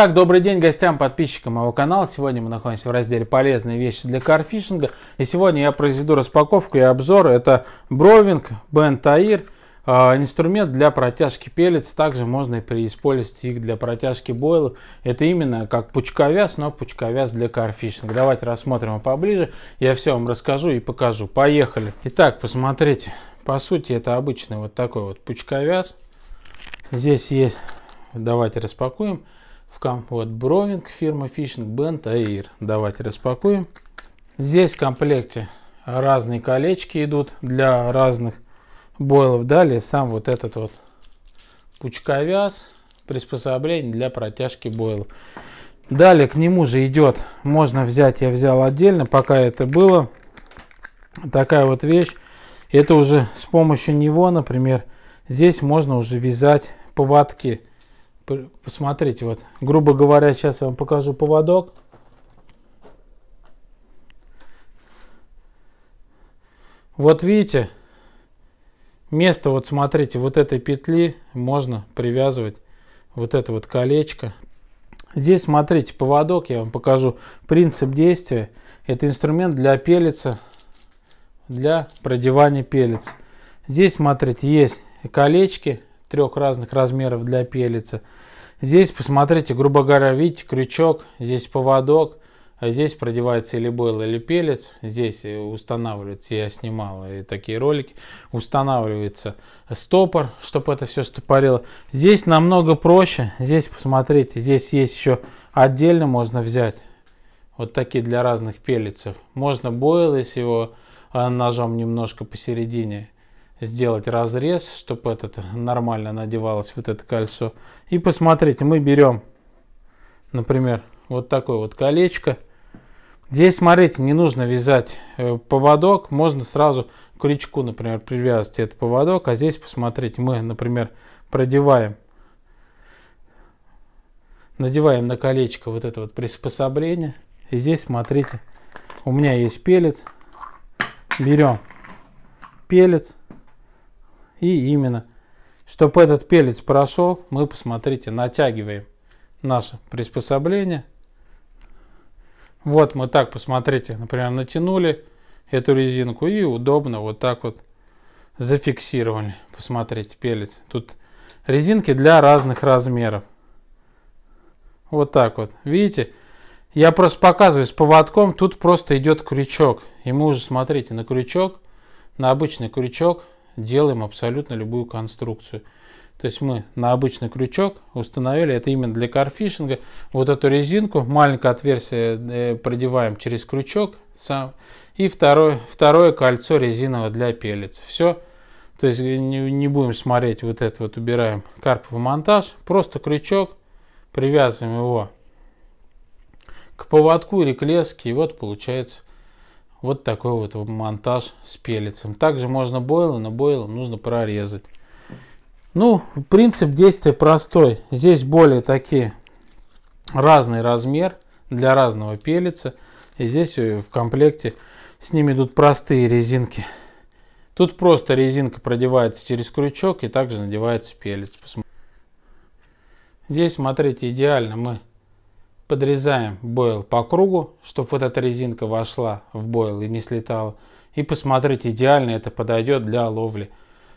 Итак, добрый день гостям, подписчикам моего канала. Сегодня мы находимся в разделе «Полезные вещи для карфишинга». И сегодня я произведу распаковку и обзор. Это Бровинг Бен а, Инструмент для протяжки пелец. Также можно использовать их для протяжки бойлов. Это именно как пучковяз, но пучковяз для карфишинга. Давайте рассмотрим его поближе. Я все вам расскажу и покажу. Поехали. Итак, посмотрите. По сути, это обычный вот такой вот пучковяз. Здесь есть... Давайте распакуем в комплект бровинг фирмы Fishing Band Air. Давайте распакуем. Здесь в комплекте разные колечки идут для разных бойлов. Далее сам вот этот вот пучковяз, приспособление для протяжки бойлов. Далее к нему же идет, можно взять, я взял отдельно, пока это было, такая вот вещь. Это уже с помощью него, например, здесь можно уже вязать поводки. Посмотрите, вот, грубо говоря, сейчас я вам покажу поводок. Вот видите, место, вот смотрите, вот этой петли можно привязывать вот это вот колечко. Здесь, смотрите, поводок, я вам покажу принцип действия. Это инструмент для пелица, для продевания пелец. Здесь, смотрите, есть колечки, трех разных размеров для пелицы. Здесь, посмотрите, грубо говоря, видите, крючок, здесь поводок, а здесь продевается или бойл, или пелец, здесь э, устанавливается, я снимал и э, такие ролики, устанавливается стопор, чтобы это все стопорило. Здесь намного проще, здесь, посмотрите, здесь есть еще отдельно можно взять, вот такие для разных пелицев. Можно бойл, если его э, ножом немножко посередине сделать разрез, чтобы этот нормально надевалось вот это кольцо. И посмотрите, мы берем, например, вот такое вот колечко. Здесь, смотрите, не нужно вязать э, поводок, можно сразу к крючку, например, привязать этот поводок. А здесь, посмотрите, мы, например, продеваем, надеваем на колечко вот это вот приспособление. И здесь, смотрите, у меня есть пелец. Берем пелец, и именно, чтобы этот пелец прошел, мы, посмотрите, натягиваем наше приспособление. Вот мы так, посмотрите, например, натянули эту резинку и удобно вот так вот зафиксировали. Посмотрите, пелец. Тут резинки для разных размеров. Вот так вот. Видите? Я просто показываю с поводком. Тут просто идет крючок. И мы уже, смотрите, на крючок, на обычный крючок делаем абсолютно любую конструкцию. То есть мы на обычный крючок установили, это именно для карфишинга, вот эту резинку, маленькое отверстие э, продеваем через крючок, сам, и второе, второе кольцо резиновое для пелец. Все, то есть не, не будем смотреть вот это вот, убираем карповый монтаж, просто крючок, привязываем его к поводку или к леске, и вот получается вот такой вот монтаж с пелицем. Также можно бойло но бойло, нужно прорезать. Ну, принцип действия простой. Здесь более такие разный размер для разного пелица. И здесь э, в комплекте с ними идут простые резинки. Тут просто резинка продевается через крючок и также надевается пелец. Здесь, смотрите, идеально мы Подрезаем бойл по кругу, чтобы вот эта резинка вошла в бойл и не слетала. И посмотрите, идеально это подойдет для ловли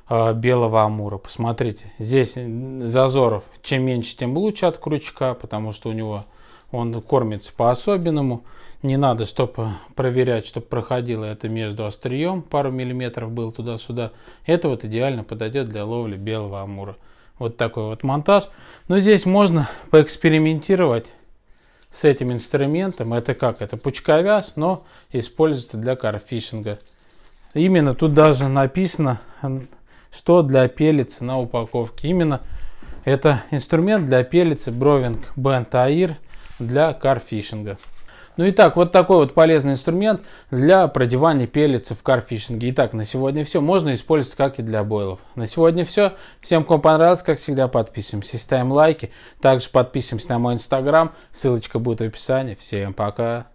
э, белого амура. Посмотрите, здесь зазоров чем меньше, тем лучше от крючка, потому что у него он кормится по-особенному. Не надо, чтобы э, проверять, чтобы проходило это между острием, пару миллиметров был туда-сюда. Это вот идеально подойдет для ловли белого амура. Вот такой вот монтаж. Но здесь можно поэкспериментировать с этим инструментом. Это как? Это пучковяз, но используется для карфишинга. Именно тут даже написано, что для пелицы на упаковке. Именно это инструмент для пелицы Бровинг Бент Аир для карфишинга. Ну и так, вот такой вот полезный инструмент для продевания пеллетса в карфишинге. Итак, на сегодня все. Можно использовать как и для бойлов. На сегодня все. Всем, кому понравилось, как всегда, подписываемся, ставим лайки. Также подписываемся на мой инстаграм. Ссылочка будет в описании. Всем пока.